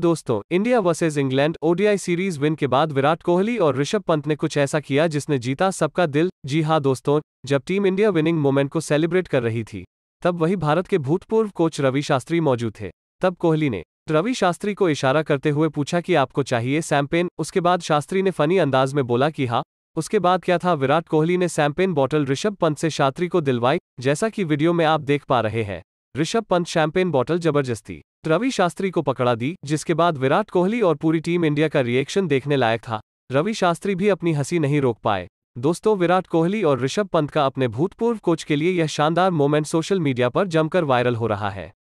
दोस्तों India versus England ODI series win के बाद विराट कोहली और ऋषभ पंत ने कुछ ऐसा किया जिसने जीता सबका दिल जी हां दोस्तों जब टीम इंडिया विनिंग मोमेंट को सेलिब्रेट कर रही थी तब वही भारत के भूतपूर्व कोच रवि शास्त्री मौजूद थे तब कोहली ने रवि शास्त्री को इशारा करते हुए पूछा कि आपको चाहिए सैम्पेन उसके बाद शास्त्री ने फनी अंदाज में बोला कि हाँ उसके बाद क्या था विराट कोहली ने सैम्पेन बॉटल ऋषभ पंत से शास्त्री को दिलवाई जैसा कि वीडियो में आप देख पा रहे हैं ऋषभ पंत शैंपेन बॉटल जबरदस्ती रवि शास्त्री को पकड़ा दी जिसके बाद विराट कोहली और पूरी टीम इंडिया का रिएक्शन देखने लायक था रवि शास्त्री भी अपनी हंसी नहीं रोक पाए दोस्तों विराट कोहली और ऋषभ पंत का अपने भूतपूर्व कोच के लिए यह शानदार मोमेंट सोशल मीडिया पर जमकर वायरल हो रहा है